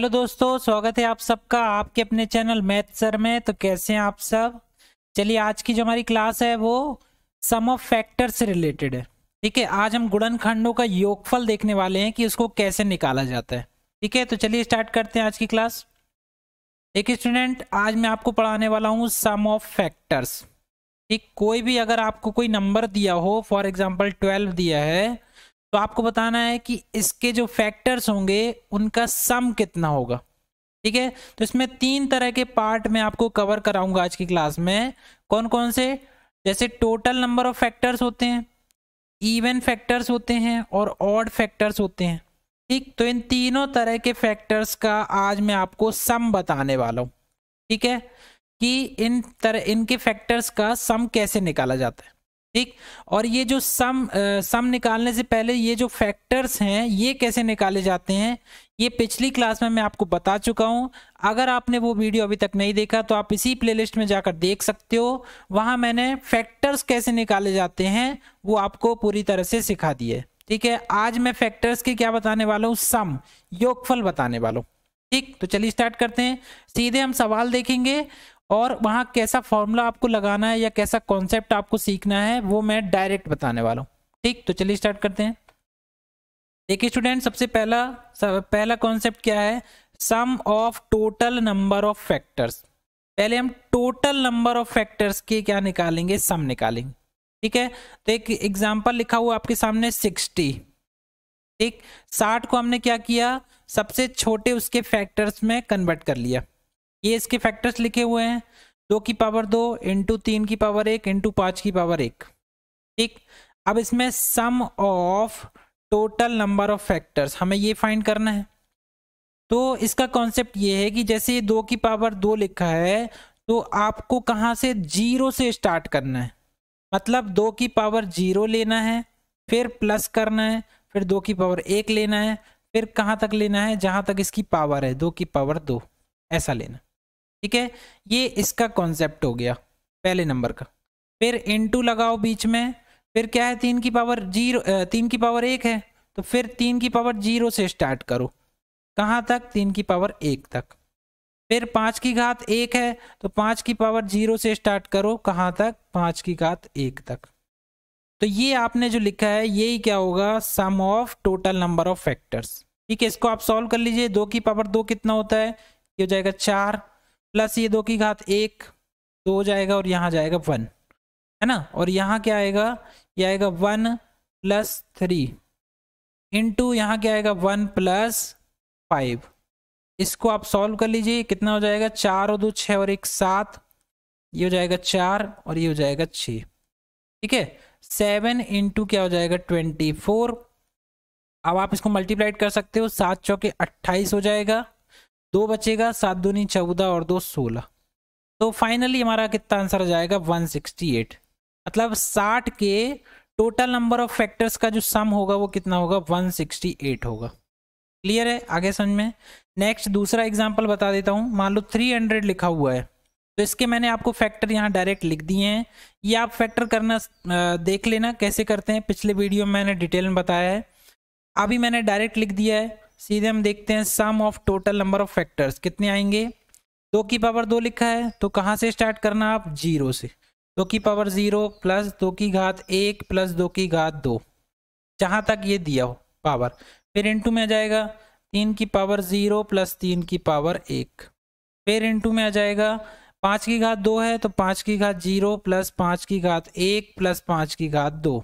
hello दोस्तों स्वागत है आप सबका आपके अपने चैनल मैथ सर में तो कैसे हैं आप सब चलिए आज की जो हमारी क्लास है वो सम ऑफ फैक्टर्स से रिलेटेड है ठीक है आज हम गुणनखंडों का योगफल देखने वाले हैं कि उसको कैसे निकाला जाता है ठीक है तो चलिए स्टार्ट करते हैं आज की क्लास एक स्टूडेंट आज मैं आपको पढ़ाने वाला हूँ सम ऑफ फैक्टर्स ठीक कोई भी अगर आपको कोई नंबर दिया हो फॉर एग्जाम्पल ट्वेल्व दिया है तो आपको बताना है कि इसके जो फैक्टर्स होंगे उनका सम कितना होगा ठीक है तो इसमें तीन तरह के पार्ट में आपको कवर कराऊंगा आज की क्लास में कौन कौन से जैसे टोटल नंबर ऑफ फैक्टर्स होते हैं इवन फैक्टर्स होते हैं और ऑड फैक्टर्स होते हैं ठीक तो इन तीनों तरह के फैक्टर्स का आज मैं आपको सम बताने वाला हूँ ठीक है कि इन तरह इनके फैक्टर्स का सम कैसे निकाला जाता है ठीक और ये जो सम आ, सम निकालने से पहले ये जो फैक्टर्स हैं ये कैसे निकाले जाते हैं ये पिछली क्लास में मैं आपको बता चुका हूँ अगर आपने वो वीडियो अभी तक नहीं देखा तो आप इसी प्लेलिस्ट में जाकर देख सकते हो वहाँ मैंने फैक्टर्स कैसे निकाले जाते हैं वो आपको पूरी तरह से सिखा दिए ठीक है आज मैं फैक्टर्स के क्या बताने वाला हूँ सम योगफल बताने वाला हूँ ठीक तो चलिए स्टार्ट करते हैं सीधे हम सवाल देखेंगे और वहाँ कैसा फॉर्मूला आपको लगाना है या कैसा कॉन्सेप्ट आपको सीखना है वो मैं डायरेक्ट बताने वाला हूँ ठीक तो चलिए स्टार्ट करते हैं देखिए स्टूडेंट सबसे पहला सब पहला कॉन्सेप्ट क्या है sum of total number of factors पहले हम टोटल नंबर ऑफ फैक्टर्स के क्या निकालेंगे सम निकालेंगे ठीक है तो एक एग्जाम्पल लिखा हुआ आपके सामने सिक्सटी ठीक साठ को हमने क्या किया सबसे छोटे उसके फैक्टर्स में कन्वर्ट कर लिया ये इसके फैक्टर्स लिखे हुए हैं दो की पावर दो इंटू तीन की पावर एक इंटू पाँच की पावर एक ठीक अब इसमें sum of total number of factors हमें ये फाइंड करना है तो इसका कॉन्सेप्ट ये है कि जैसे ये दो की पावर दो लिखा है तो आपको कहाँ से जीरो से स्टार्ट करना है मतलब दो की पावर जीरो लेना है फिर प्लस करना है फिर दो की पावर एक लेना है फिर कहाँ तक लेना है जहाँ तक इसकी पावर है दो की पावर दो ऐसा लेना ठीक है ये इसका कॉन्सेप्ट हो गया पहले नंबर का फिर इन टू लगाओ बीच में फिर क्या है तीन की पावर जीरो तीन की पावर एक है तो फिर तीन की पावर जीरो से स्टार्ट करो कहाँ तक तीन की पावर एक तक फिर पाँच की घात एक है तो पाँच की पावर जीरो से स्टार्ट करो कहाँ तक पाँच की घात एक तक तो ये आपने जो लिखा है यही क्या होगा sum of total number of factors ठीक है इसको आप सॉल्व कर लीजिए दो की पावर दो कितना होता है ये हो जाएगा चार प्लस ये दो की घात एक दो जाएगा और यहाँ जाएगा वन है ना और यहाँ क्या आएगा ये आएगा वन प्लस थ्री इंटू यहाँ क्या आएगा वन प्लस फाइव इसको आप सॉल्व कर लीजिए कितना हो जाएगा चार और दो छः और एक सात ये हो जाएगा चार और ये हो जाएगा छ ठीक है सेवन इंटू क्या हो जाएगा ट्वेंटी फोर अब आप इसको मल्टीप्लाइड कर सकते हो सात चौके अट्ठाईस हो जाएगा दो बचेगा सात दूनी चौदह और दो सोलह तो फाइनली हमारा कितना आंसर आ जाएगा 168 मतलब 60 के टोटल नंबर ऑफ फैक्टर्स का जो सम होगा वो कितना होगा 168 होगा क्लियर है आगे समझ में नेक्स्ट दूसरा एग्जाम्पल बता देता हूँ मान लो 300 लिखा हुआ है तो इसके मैंने आपको फैक्टर यहाँ डायरेक्ट लिख दिए हैं ये आप फैक्टर करना देख लेना कैसे करते हैं पिछले वीडियो में मैंने डिटेल में बताया है अभी मैंने डायरेक्ट लिख दिया है सीधे हम देखते हैं sum of total number of factors कितने आएंगे दो की पावर दो लिखा है तो कहाँ से स्टार्ट करना आप जीरो से दो की पावर जीरो प्लस दो की घात एक प्लस दो की घात दो जहाँ तक ये दिया हो पावर फिर इंटू में आ जाएगा तीन की पावर जीरो प्लस तीन की पावर एक फिर इंटू में आ जाएगा पाँच की घात दो है तो पाँच की घात जीरो प्लस पाँच की घात एक प्लस पाँच की घात दो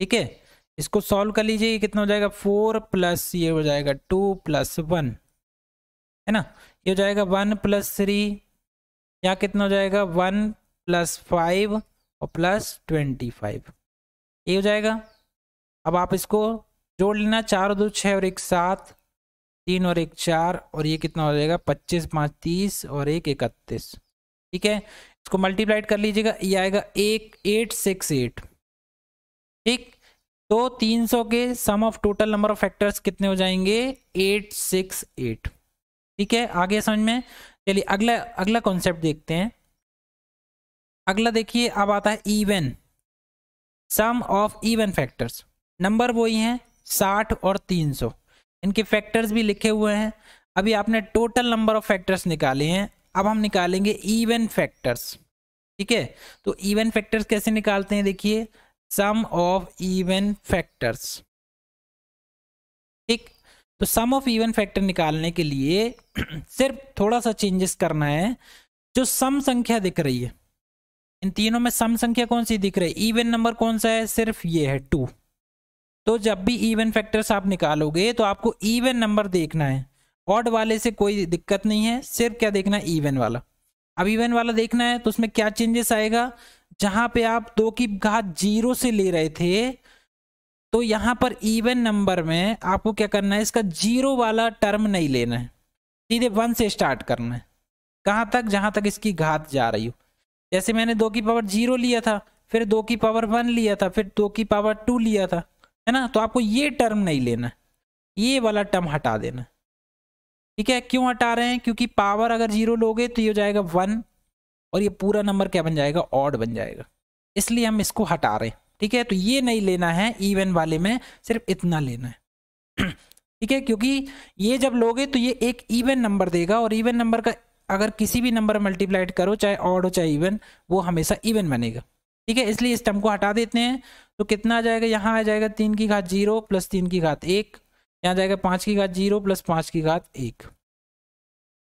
ठीक है इसको सॉल्व कर लीजिए ये कितना हो जाएगा फोर प्लस ये हो जाएगा टू प्लस वन है ना ये हो जाएगा वन प्लस थ्री यहाँ कितना हो जाएगा वन प्लस फाइव और प्लस ट्वेंटी फाइव ये हो जाएगा अब आप इसको जोड़ लेना चार दो छः और एक सात तीन और एक चार और ये कितना हो जाएगा पच्चीस पाँच तीस और एक इकतीस ठीक है इसको मल्टीप्लाइड कर लीजिएगा ये आएगा एक एट सिक्स एट ठीक तो 300 के sum of total number of factors कितने हो जाएंगे 868 ठीक है आगे समझ में चलिए अगला अगला कॉन्सेप्ट देखते हैं अगला देखिए अब आता है even sum of even factors number वही हैं 60 और 300 इनके फैक्टर्स भी लिखे हुए हैं अभी आपने टोटल नंबर ऑफ फैक्टर्स निकाले हैं अब हम निकालेंगे इवन फैक्टर्स ठीक है तो इवन फैक्टर्स कैसे निकालते हैं देखिए सम ऑफ इवन फैक्टर्स ठीक तो सम ऑफ इवन फैक्टर निकालने के लिए सिर्फ थोड़ा सा चेंजेस करना है जो सम संख्या दिख रही है इन तीनों में सम संख्या कौन सी दिख रही है इवन नंबर कौन सा है सिर्फ ये है टू तो जब भी इवन फैक्टर्स आप निकालोगे तो आपको इवन नंबर देखना है ऑड वाले से कोई दिक्कत नहीं है सिर्फ क्या देखना है इवन वाला अब इवन वाला देखना है तो उसमें क्या चेंजेस आएगा जहां पे आप दो की घात जीरो से ले रहे थे तो यहाँ पर इवन नंबर में आपको क्या करना है इसका जीरो वाला टर्म नहीं लेना है सीधे वन से स्टार्ट करना है कहाँ तक जहां तक इसकी घात जा रही हो जैसे मैंने दो की पावर जीरो लिया था फिर दो की पावर वन लिया था फिर दो की पावर टू लिया था है ना तो आपको ये टर्म नहीं लेना ये वाला टर्म हटा देना ठीक है क्यों हटा रहे हैं क्योंकि पावर अगर जीरो लोगे तो ये हो जाएगा वन और ये पूरा नंबर क्या बन जाएगा ऑड बन जाएगा इसलिए हम इसको हटा रहे हैं ठीक है तो ये नहीं लेना है इवन वाले में सिर्फ इतना लेना है ठीक है क्योंकि ये जब लोगे तो ये एक इवन नंबर देगा और इवन नंबर का अगर किसी भी नंबर मल्टीप्लाइड करो चाहे ऑड हो चाहे इवन वो हमेशा इवन बनेगा ठीक है इसलिए इस टर्म को हटा देते हैं तो कितना आ जाएगा यहाँ आ जाएगा तीन की घात जीरो प्लस तीन की घात एक यहाँ जाएगा पाँच की घात जीरो प्लस पाँच की घात एक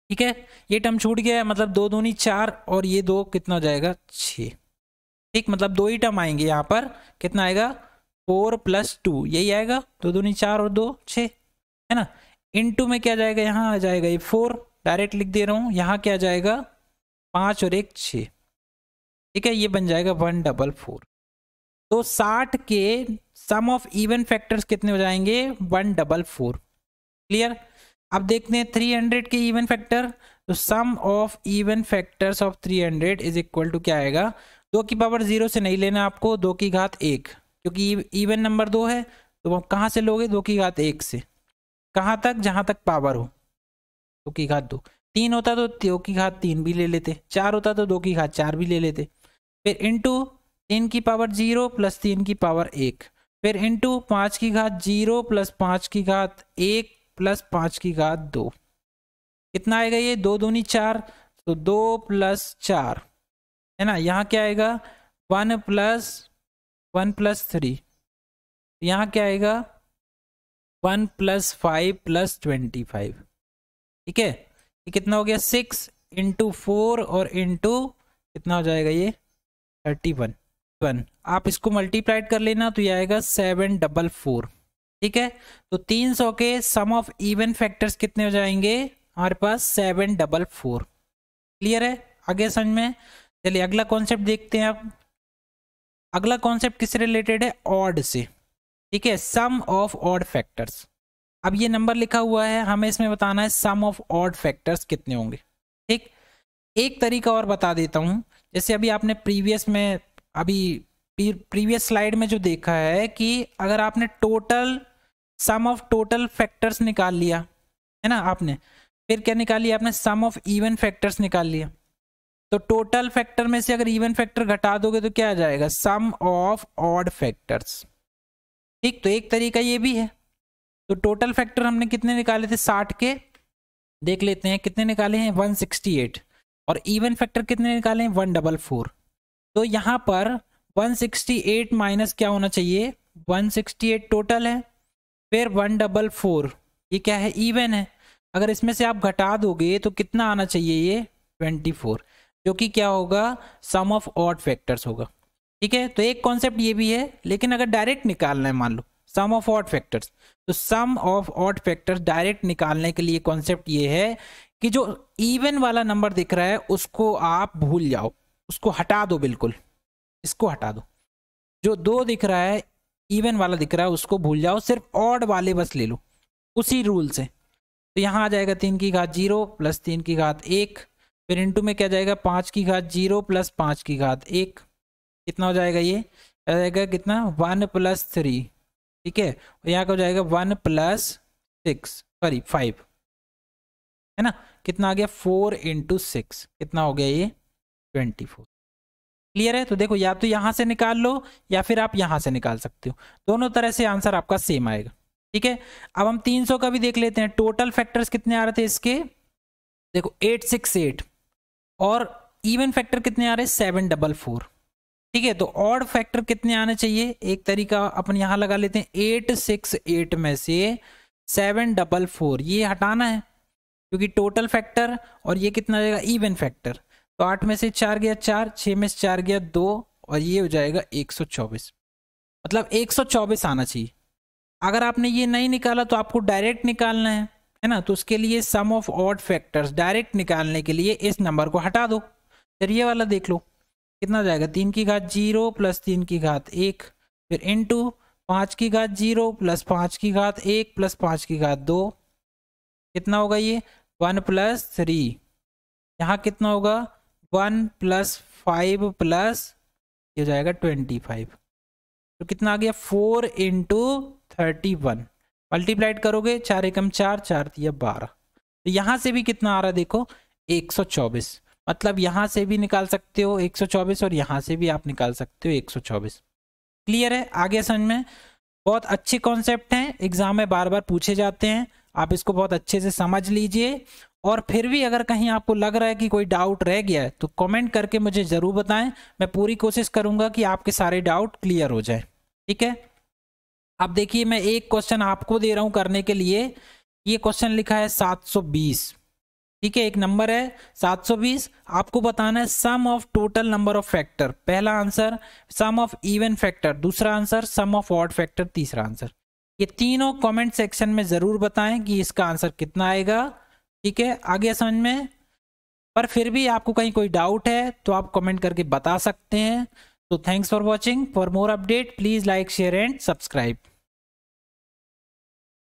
ठीक है ये टर्म छूट गया है मतलब दो दूनी चार और ये दो कितना हो जाएगा छ ठीक मतलब दो ही टर्म आएंगे यहाँ पर कितना आएगा फोर प्लस टू यही आएगा दो दूनी चार और दो छ है ना इन टू में क्या जाएगा यहाँ आ जाएगा ये फोर डायरेक्ट लिख दे रहा हूँ यहाँ क्या जाएगा पाँच और एक छ ठीक है ये बन जाएगा वन डबल फोर तो साठ के सम ऑफ इवन फैक्टर्स कितने हो जाएंगे वन डबल फोर क्लियर अब देखते हैं 300 के इवन फैक्टर तो sum of even factors of 300 is equal to क्या आएगा दो की पावर जीरो से नहीं लेना आपको दो की घात एक क्योंकि इवन नंबर दो है तो आप कहाँ से लोगे दो की घात एक से कहाँ तक जहाँ तक पावर हो दो की घात दो तीन होता तो दो की घात तीन भी ले लेते चार होता तो दो की घात चार भी ले लेते फिर इंटू तीन की पावर जीरो प्लस तीन की पावर एक फिर इंटू पाँच की घात जीरो प्लस पाँच की घात एक प्लस पाँच की घात दो कितना आएगा ये दो दूनी चार तो दो प्लस चार है ना यहाँ क्या आएगा one plus one plus three यहाँ क्या आएगा one plus five plus twenty five ठीक है ये कितना हो गया सिक्स इंटू फोर और इंटू कितना हो जाएगा ये थर्टी वन वन आप इसको मल्टीप्लाइड कर लेना तो ये आएगा सेवन डबल फोर ठीक है तो 300 के सम ऑफ इवन फैक्टर्स कितने हो जाएंगे हमारे पास सेवन डबल फोर क्लियर है आगे समझ में चलिए अगला कॉन्सेप्ट देखते हैं आप अगला कॉन्सेप्ट किससे रिलेटेड है ऑड से ठीक है सम ऑफ ऑड फैक्टर्स अब ये नंबर लिखा हुआ है हमें इसमें बताना है सम ऑफ ऑड फैक्टर्स कितने होंगे ठीक एक तरीका और बता देता हूँ जैसे अभी आपने प्रीवियस में अभी प्रीवियस स्लाइड में जो देखा है कि अगर आपने total sum of total factors निकाल लिया है ना आपने फिर क्या निकाल लिया आपने सम ऑफ इवन फैक्टर्स निकाल लिया तो टोटल फैक्टर में से अगर इवन फैक्टर घटा दोगे तो क्या आ जाएगा सम ऑफ ऑड फैक्टर्स ठीक तो एक तरीका ये भी है तो टोटल फैक्टर हमने कितने निकाले थे साठ के देख लेते हैं कितने निकाले हैं वन सिक्सटी एट और इवन फैक्टर कितने निकाले हैं वन डबल फोर तो यहाँ पर वन सिक्सटी एट माइनस क्या होना चाहिए वन सिक्सटी एट टोटल है फिर वन डबल फोर ये क्या है इवन है अगर इसमें से आप घटा दोगे तो कितना आना चाहिए ये ट्वेंटी फोर जो कि क्या होगा सम ऑफ ऑड फैक्टर्स होगा ठीक है तो एक कॉन्सेप्ट ये भी है लेकिन अगर डायरेक्ट निकालना है मान लो सम ऑफ ऑड फैक्टर्स तो sum of odd factors direct निकालने के लिए कॉन्सेप्ट ये है कि जो इवन वाला नंबर दिख रहा है उसको आप भूल जाओ उसको हटा दो बिल्कुल इसको हटा दो जो दो दिख रहा है इवन वाला दिख रहा है उसको भूल जाओ सिर्फ ऑड वाले बस ले लो उसी रूल से तो यहाँ आ जाएगा तीन की घात जीरो प्लस तीन की घात एक फिर इंटू में क्या जाएगा पाँच की घात जीरो प्लस पाँच की घात एक कितना हो जाएगा ये क्या जाएगा कितना वन प्लस थ्री ठीक है और यहाँ का हो जाएगा one plus six sorry five है ना कितना आ गया फोर इंटू सिक्स कितना हो गया ये ट्वेंटी फोर क्लियर है तो देखो या तो यहाँ से निकाल लो या फिर आप यहाँ से निकाल सकते हो दोनों तरह से आंसर आपका सेम आएगा ठीक है अब हम 300 का भी देख लेते हैं टोटल फैक्टर्स कितने आ रहे थे इसके देखो 868 और इवन फैक्टर कितने आ रहे हैं सेवन डबल फोर ठीक है तो ऑड फैक्टर कितने आने चाहिए एक तरीका अपन यहाँ लगा लेते हैं एट सिक्स एट में से सेवन डबल फोर ये हटाना है क्योंकि टोटल फैक्टर और ये कितना रहेगा इवन फैक्टर तो आठ में से चार गया चार छः में से चार गया दो और ये हो जाएगा एक सौ चौबीस मतलब एक सौ चौबीस आना चाहिए अगर आपने ये नहीं निकाला तो आपको डायरेक्ट निकालना है है ना तो उसके लिए sum of odd factors direct निकालने के लिए इस नंबर को हटा दो फिर ये वाला देख लो कितना जाएगा तीन की घात जीरो प्लस तीन की घात एक फिर इन टू पाँच की घात जीरो प्लस पाँच की घात एक प्लस पाँच की घात दो कितना होगा ये वन प्लस थ्री यहाँ कितना होगा वन प्लस फाइव प्लस ये हो जाएगा ट्वेंटी फाइव तो कितना आ गया four into thirty one multiplied करोगे चार एकम चार चार या बारह तो यहाँ से भी कितना आ रहा है देखो एक सौ चौबीस मतलब यहाँ से भी निकाल सकते हो एक सौ चौबीस और यहाँ से भी आप निकाल सकते हो एक सौ चौबीस क्लियर है आगे समझ में बहुत अच्छे कॉन्सेप्ट हैं एग्जाम में बार बार पूछे जाते हैं आप इसको बहुत अच्छे से समझ लीजिए और फिर भी अगर कहीं आपको लग रहा है कि कोई डाउट रह गया है तो कमेंट करके मुझे ज़रूर बताएं मैं पूरी कोशिश करूंगा कि आपके सारे डाउट क्लियर हो जाए ठीक है अब देखिए मैं एक क्वेश्चन आपको दे रहा हूं करने के लिए ये क्वेश्चन लिखा है 720 ठीक है एक नंबर है 720 आपको बताना है sum of total number of factor पहला answer sum of even factor दूसरा answer sum of odd factor तीसरा आंसर ये तीनों कॉमेंट सेक्शन में ज़रूर बताएं कि इसका आंसर कितना आएगा ठीक है आगे समझ में पर फिर भी आपको कहीं कोई डाउट है तो आप कमेंट करके बता सकते हैं तो thanks for watching for more update please like share and subscribe